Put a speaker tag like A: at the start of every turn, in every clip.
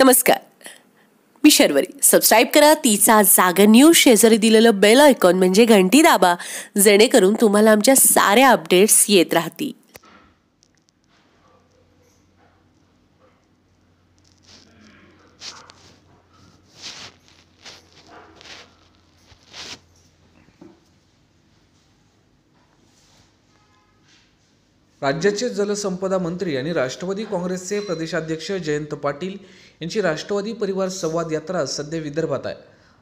A: नमस्कार मी शर्वरी सबस्क्राईब करा तिचा जागा न्यूज शेजारी दिलेलं बेल ऐकॉन म्हणजे घंटी दाबा जेणेकरून तुम्हाला आमच्या साऱ्या अपडेट्स येत राहतील
B: राज्याचे जलसंपदा मंत्री आणि राष्ट्रवादी काँग्रेसचे प्रदेशाध्यक्ष जयंत पाटील यांची राष्ट्रवादी परिवार संवाद यात्रा सध्या विदर्भात आहे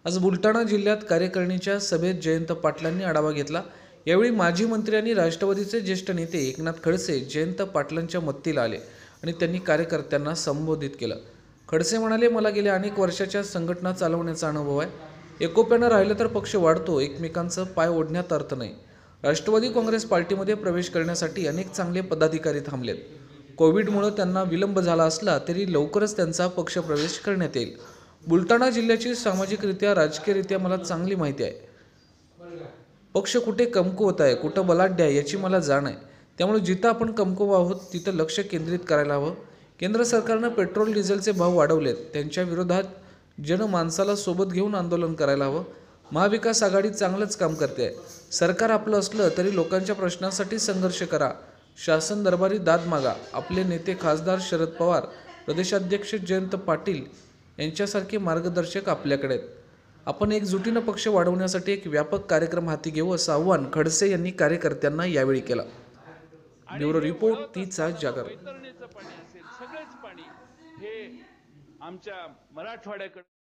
B: आज बुलढाणा जिल्ह्यात कार्यकारिणीच्या सभेत जयंत पाटलांनी आढावा घेतला यावेळी माजी मंत्री आणि राष्ट्रवादीचे ज्येष्ठ नेते एकनाथ खडसे जयंत पाटलांच्या मत्तीला आले आणि त्यांनी कार्यकर्त्यांना संबोधित केलं खडसे म्हणाले मला गेल्या अनेक वर्षाच्या संघटना चालवण्याचा अनुभव आहे एकोप्यानं राहिलं तर पक्ष वाढतो एकमेकांचं पाय ओढण्यात अर्थ नाही राष्ट्रवादी काँग्रेस पार्टीमध्ये प्रवेश करण्यासाठी अनेक चांगले पदाधिकारी थांबलेत कोविडमुळं त्यांना विलंब झाला असला तरी लवकरच त्यांचा पक्षप्रवेश करण्यात येईल बुलढाणा जिल्ह्याची सामाजिकरित्या राजकीयरित्या मला चांगली माहिती आहे पक्ष कुठे कमकुवत आहे कुठं बलाढ्य आहे याची मला जाण आहे त्यामुळे जिथं आपण कमकुव आहोत तिथं लक्ष केंद्रित करायला हवं केंद्र सरकारनं पेट्रोल डिझेलचे भाव वाढवलेत त्यांच्या विरोधात जनमानसाला सोबत घेऊन आंदोलन करायला हवं महाविकास आघाडी चांगलंच काम करते सरकार आपलं असलं तरी लोकांच्या प्रश्नांसाठी संघर्ष करा शासन दरबारी दाद मागा आपले नेते खासदार शरद पवार प्रदेशाध्यक्ष जयंत पाटील यांच्यासारखे मार्गदर्शक आपल्याकडे आहेत आपण एकजुटीनं पक्ष वाढवण्यासाठी एक व्यापक कार्यक्रम हाती घेऊ असं आव्हान खडसे यांनी कार्यकर्त्यांना यावेळी केलं ब्युरो रिपोर्ट तीचा जागर आमच्या मराठवाड्याकडे